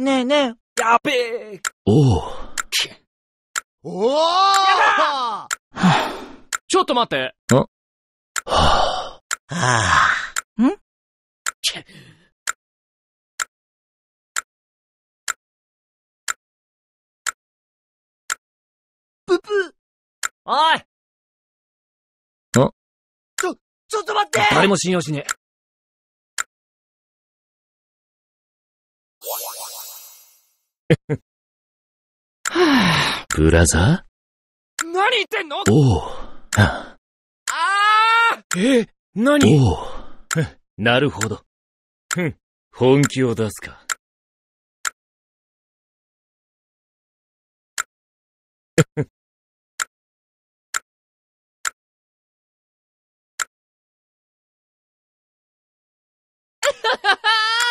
ねえねえ。やべえ。おお。おおはあ、ちょっと待って。はあ。はあ。んぷぷ。おい。あちょ、ちょっと待って誰も信用しねえ。ブラザー何言ってんのおう。ああえ何おう。なるほど。ふん、本気を出すか。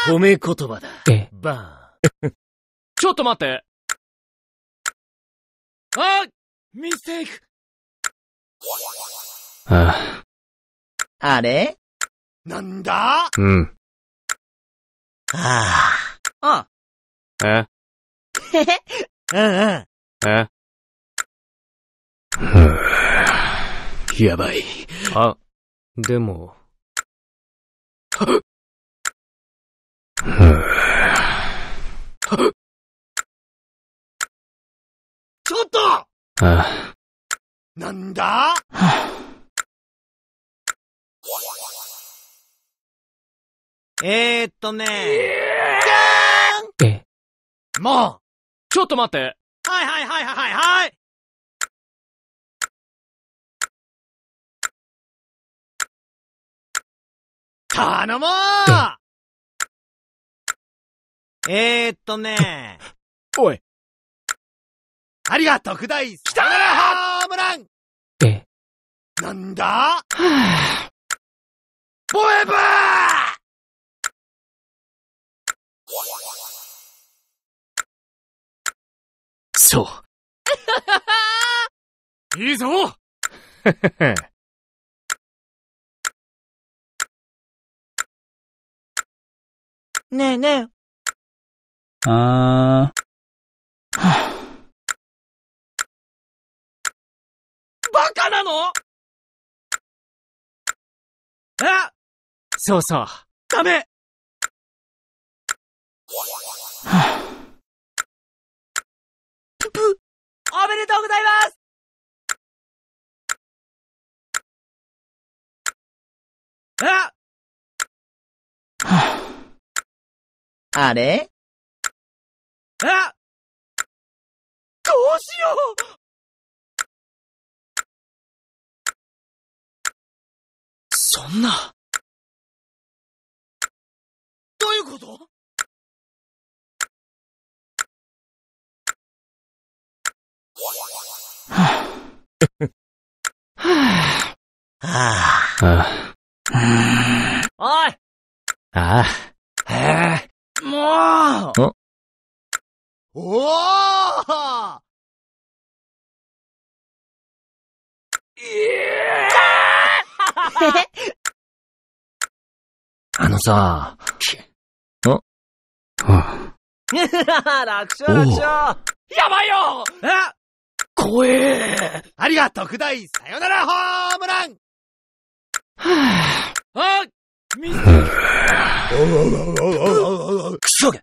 褒め言葉だ。バーン。ちょっと待ってあミステイクああ。あれなんだうん。ああ。あえへへ。うんうん。えやばい。あ、でも。はっああ。なんだ、はあ、えー、っとねじゃーんもうちょっと待ってはいはいはいはいはい頼もうえー、っとね おいありがとう、くだい。来たホームランって。なんだはぁ。ボエバーそう。いいぞ ねえねえ。あー。バカなのあそうそう。ダメおめでとうございますああれあどうしようそんな。どういうことはぁ。はぁ。はぁ。おいああ。はえ。もうおおええ あのさ、んはぁ。楽勝楽勝やばいよえ怖えありがとう、くだいさよならホームランはぁ、あ、み、くそげ